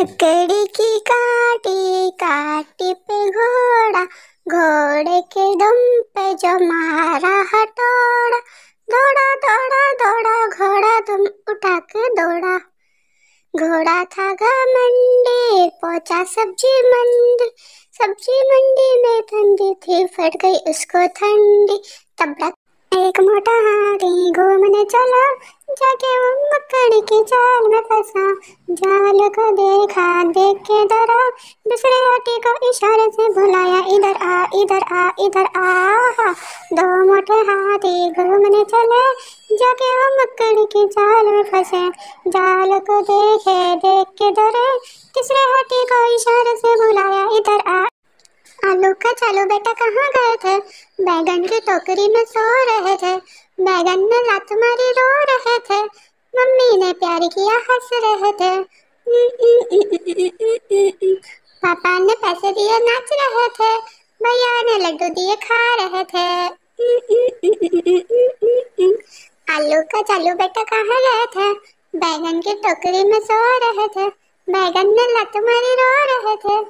लकड़ी की काटी काटी पे घोड़ा घोड़े के दम पे जो मारा हटोड़ा दौड़ा दौड़ा दौड़ा घोड़ा तुम उठा के दौड़ा घोड़ा था घमंडी पहुंचा सब्जी मंडी सब्जी मंडी में ठंडी थी फट गई उसको ठंडी तब एक मोटा हाथी घूमने चला जाके वो मक्कड़ की चाल में फंसा जाल को देखा देख के डरा दूसरे आटे को इशारे से बुलाया इधर आ इधर आ इधर आ दो मोटे हाथी घूमने चले जाके हम मक्कड़ की चाल में फंसे जाल को देखे देख के डरे तीसरे हाथी को इशारे से बुलाया इधर आ आलू का चालू बेटा कहाँ गए थे बैगन की टोकरी में सो रहे थे बैगन ने लात मारी रो रहे थे प्यार किया हंस रहे थे पापा ने पैसे दिए नाच रहे थे भैया ने लड्डू दिए खा रहे थे आलू का चालू बेटा कहा रहे थे बैगन की टोकरी में सो रहे थे बैगन ने लत मारी रो रहे थे